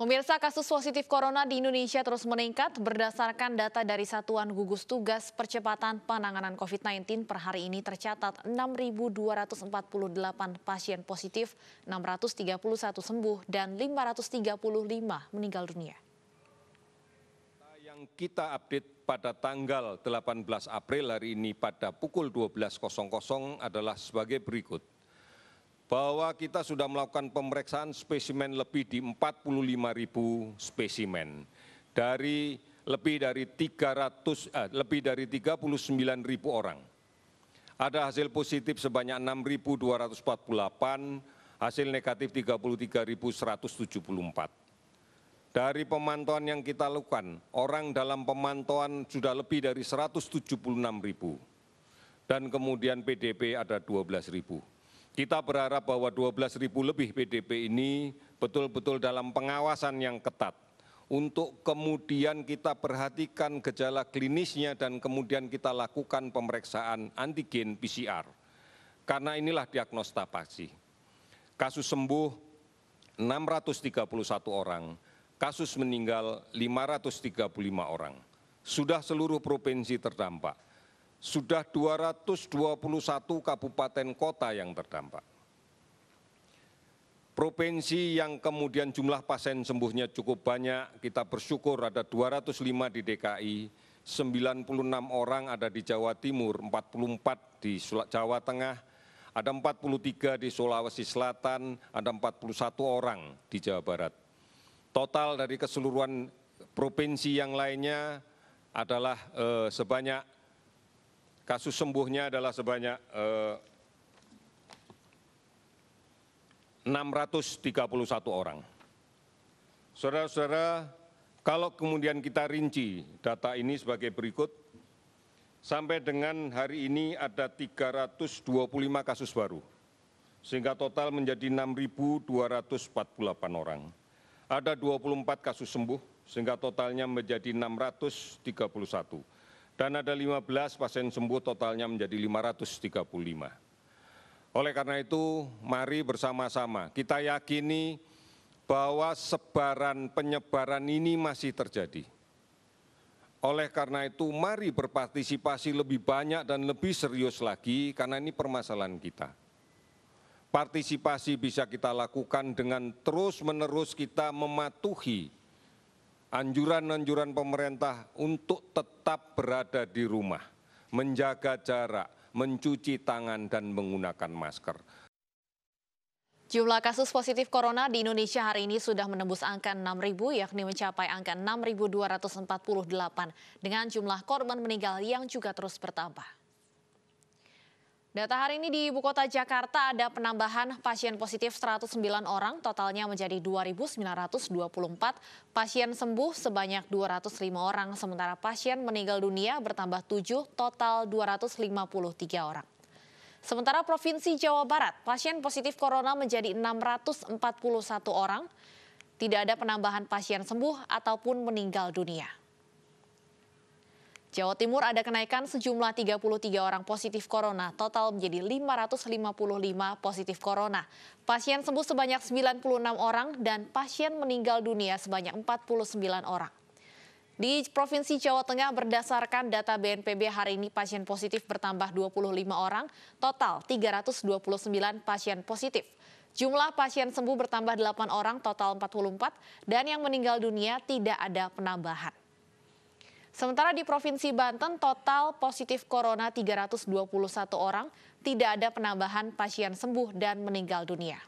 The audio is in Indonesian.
Pemirsa kasus positif corona di Indonesia terus meningkat berdasarkan data dari Satuan Gugus Tugas Percepatan Penanganan COVID-19 per hari ini tercatat 6.248 pasien positif, 631 sembuh dan 535 meninggal dunia. Yang kita update pada tanggal 18 April hari ini pada pukul 12.00 adalah sebagai berikut bahwa kita sudah melakukan pemeriksaan spesimen lebih di 45 ribu spesimen dari lebih dari 300 eh, lebih dari 39 ribu orang. Ada hasil positif sebanyak 6.248, hasil negatif 33.174. Dari pemantauan yang kita lakukan, orang dalam pemantauan sudah lebih dari 176 ribu. Dan kemudian PDP ada 12 ribu kita berharap bahwa 12 ribu lebih pdp ini betul betul dalam pengawasan yang ketat untuk kemudian kita perhatikan gejala klinisnya dan kemudian kita lakukan pemeriksaan antigen pcr karena inilah diagnosta pasti. Kasus sembuh 631 orang, kasus meninggal 535 orang. Sudah seluruh provinsi terdampak sudah dua ratus dua puluh satu kabupaten kota yang terdampak. Provinsi yang kemudian jumlah pasien sembuhnya cukup banyak, kita bersyukur ada 205 di DKI, 96 orang ada di Jawa Timur, 44 di Jawa Tengah, ada 43 di Sulawesi Selatan, ada 41 orang di Jawa Barat. Total dari keseluruhan provinsi yang lainnya adalah eh, sebanyak kasus sembuhnya adalah sebanyak eh, enam ratus orang. Saudara-saudara, kalau kemudian kita rinci data ini sebagai berikut, sampai dengan hari ini ada 325 kasus baru, sehingga total menjadi 6.248 orang. Ada 24 kasus sembuh, sehingga totalnya menjadi 631 dan ada lima belas pasien sembuh totalnya menjadi lima ratus tiga puluh lima oleh karena itu mari bersama sama kita yakini bahwa sebaran penyebaran ini masih terjadi oleh karena itu mari berpartisipasi lebih banyak dan lebih serius lagi karena ini permasalahan kita partisipasi bisa kita lakukan dengan terus menerus kita mematuhi anjuran anjuran pemerintah untuk tetap berada di rumah menjaga jarak mencuci tangan dan menggunakan masker. Jumlah kasus positif corona di Indonesia hari ini sudah menembus angka 6.000 yakni mencapai angka 6.248 dengan jumlah korban meninggal yang juga terus bertambah. Data hari ini di ibu kota Jakarta ada penambahan pasien positif 109 orang, totalnya menjadi 2.924, pasien sembuh sebanyak 205 orang, sementara pasien meninggal dunia bertambah 7, total 253 orang. Sementara Provinsi Jawa Barat, pasien positif corona menjadi 641 orang, tidak ada penambahan pasien sembuh ataupun meninggal dunia. Jawa Timur ada kenaikan sejumlah 33 orang positif corona, total menjadi 555 positif corona. Pasien sembuh sebanyak 96 orang dan pasien meninggal dunia sebanyak 49 orang. Di Provinsi Jawa Tengah berdasarkan data BNPB hari ini pasien positif bertambah 25 orang, total 329 pasien positif. Jumlah pasien sembuh bertambah 8 orang, total 44, dan yang meninggal dunia tidak ada penambahan. Sementara di Provinsi Banten total positif corona 321 orang, tidak ada penambahan pasien sembuh dan meninggal dunia.